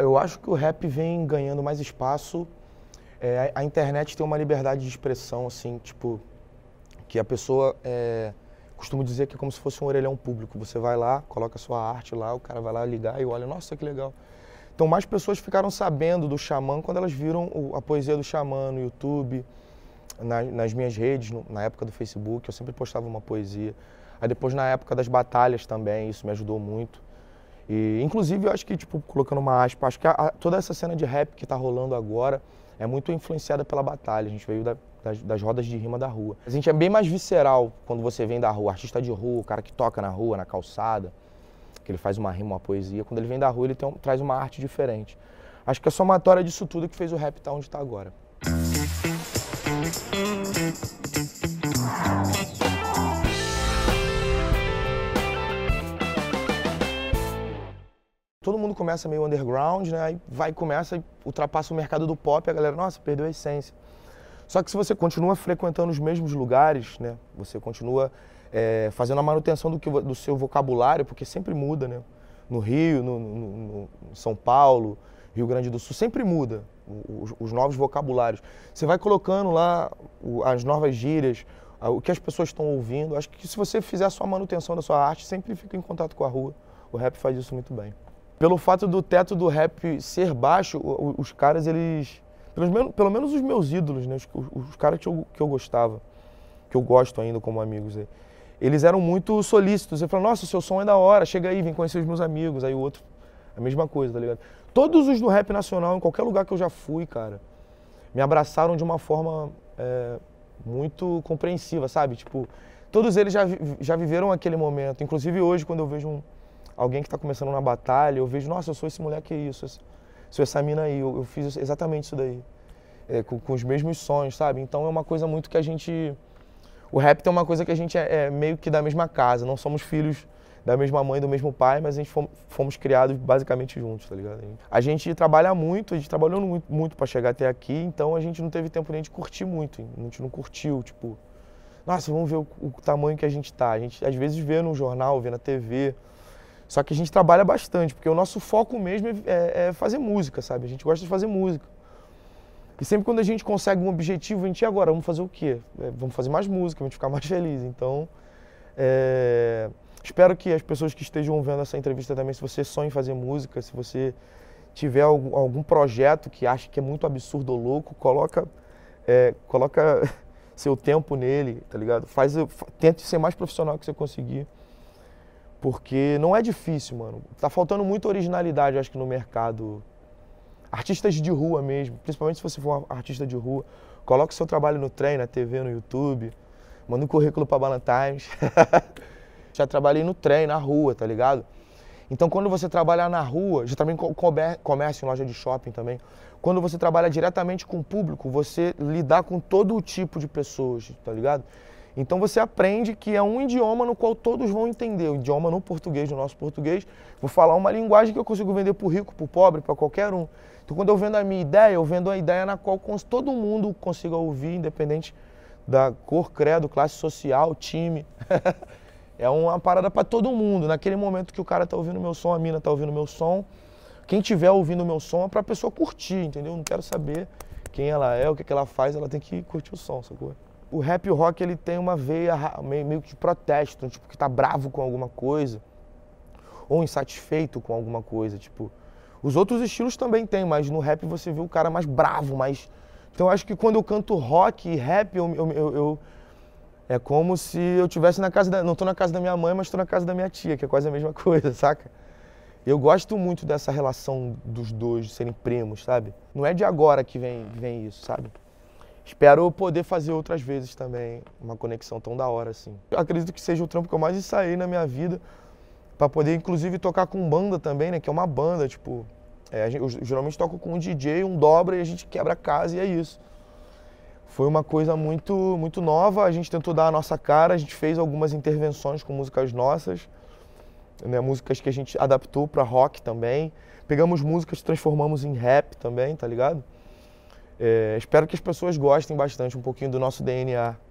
eu acho que o rap vem ganhando mais espaço. É, a, a, internet tem uma liberdade de expressão, assim, tipo, que a pessoa. É, costumo dizer que é como se fosse um orelhão público. Você vai lá, coloca a sua arte lá, o cara vai lá ligar e olha, nossa, que legal. Então, mais pessoas ficaram sabendo do Xamã quando elas viram o, a poesia do Xamã no YouTube, na, nas minhas redes, no, na época do Facebook, eu sempre postava uma poesia. Aí depois, na época das batalhas também, isso me ajudou muito. E, inclusive, eu acho que, tipo, colocando uma aspa, acho que a, a, toda essa cena de rap que está rolando agora é muito influenciada pela batalha. A gente veio da, das, das, rodas de rima da rua. A gente é bem mais visceral quando você vem da rua. Artista de rua, o cara que toca na rua, na calçada, que ele faz uma rima, uma poesia. Quando ele vem da rua, ele um, traz uma arte diferente. Acho que a é somatória disso tudo que fez o rap estar tá onde está agora. Todo mundo começa meio underground, né? Aí vai, começa e ultrapassa o mercado do pop, a galera, nossa, perdeu a essência. Só que se você continua frequentando os mesmos lugares, né? Você continua é, fazendo a manutenção do, que, do seu vocabulário, porque sempre muda, né? No Rio, no, no, no São Paulo, Rio Grande do Sul, sempre muda os, os novos vocabulários. Você vai colocando lá as novas gírias, o que as pessoas estão ouvindo. Acho que se você fizer só a manutenção da sua arte, sempre fica em contato com a rua. O rap faz isso muito bem. Pelo fato do teto do rap ser baixo, os caras, eles. Pelo menos, pelo menos os meus ídolos, né? Os, os, os caras que eu, que eu gostava, que eu gosto ainda como amigos. Né, eles eram muito solícitos. Eu falava, nossa, seu som é da hora, chega aí, vem conhecer os meus amigos. Aí o outro, a mesma coisa, tá ligado? Todos os do rap nacional, em qualquer lugar que eu já fui, cara, me abraçaram de uma forma é, muito compreensiva, sabe? Tipo, todos eles já, já viveram aquele momento. Inclusive hoje, quando eu vejo um, alguém que está começando na batalha, eu vejo, nossa, eu sou esse moleque aí, eu sou, esse, sou essa mina aí, eu, eu fiz exatamente isso daí. É, com, com, os mesmos sonhos, sabe? Então é uma coisa muito que a gente. O rap tem uma coisa que a gente é, é meio que da mesma casa, não somos filhos da mesma mãe, do mesmo pai, mas a gente fomos, fomos criados basicamente juntos, tá ligado? A gente trabalha muito, a gente trabalhou muito, muito para chegar até aqui, então a gente não teve tempo nem de curtir muito, a gente não curtiu, tipo, nossa, vamos ver o, o tamanho que a gente tá. A gente às vezes vê no jornal, vê na TV, só que a gente trabalha bastante, porque o nosso foco mesmo é, é, é fazer música, sabe? A gente gosta de fazer música. E sempre quando a gente consegue um objetivo, a gente, e agora? Vamos fazer o quê? É, vamos fazer mais música, vamos ficar mais feliz. Então, é, espero que as pessoas que estejam vendo essa entrevista também, se você sonha em fazer música, se você tiver algum, algum projeto que acha que é muito absurdo ou louco, coloca, é, coloca seu tempo nele, tá ligado? Faz, tente ser mais profissional que você conseguir. Porque não é difícil, mano. Tá faltando muita originalidade, acho que, no mercado. Artistas de rua mesmo, principalmente se você for um artista de rua, coloque seu trabalho no trem, na TV, no YouTube, manda um currículo pra Ballantynes. já trabalhei no trem, na rua, tá ligado? Então, quando você trabalhar na rua, já também comércio em loja de shopping também. Quando você trabalha diretamente com o público, você lidar com todo o tipo de pessoas, tá ligado? Então você aprende que é um idioma no qual todos vão entender, o idioma no português, no nosso português. Vou falar uma linguagem que eu consigo vender para o rico, para o pobre, para qualquer um. Então quando eu vendo a minha ideia, eu vendo a ideia na qual todo mundo consiga ouvir, independente da cor, credo, classe social, time. é uma parada para todo mundo. Naquele momento que o cara está ouvindo meu som, a mina está ouvindo meu som, quem tiver ouvindo meu som é para a pessoa curtir, entendeu? Não quero saber quem ela é, o que, que ela faz, ela tem que curtir o som, sacou? o rap e o rock ele tem uma veia meio, que de protesto, tipo, que tá bravo com alguma coisa, ou insatisfeito com alguma coisa, tipo. Os outros estilos também tem, mas no rap você vê o cara mais bravo, mais. Então eu acho que quando eu canto rock e rap, eu, eu, eu, eu é como se eu tivesse na casa da. Não estou na casa da minha mãe, mas estou na casa da minha tia, que é quase a mesma coisa, saca? Eu gosto muito dessa relação dos dois de serem primos, sabe? Não é de agora que vem, vem isso, sabe? Espero poder fazer outras vezes também, uma conexão tão da hora assim. Eu acredito que seja o trampo que eu mais ensaiei na minha vida, para poder inclusive tocar com banda também, né? Que é uma banda, tipo. É, eu geralmente toco com um DJ, um dobra e a gente quebra a casa e é isso. Foi uma coisa muito, muito nova, a gente tentou dar a nossa cara, a gente fez algumas intervenções com músicas nossas, né? músicas que a gente adaptou para rock também. Pegamos músicas, transformamos em rap também, tá ligado? É, espero que as pessoas gostem bastante um pouquinho do nosso DNA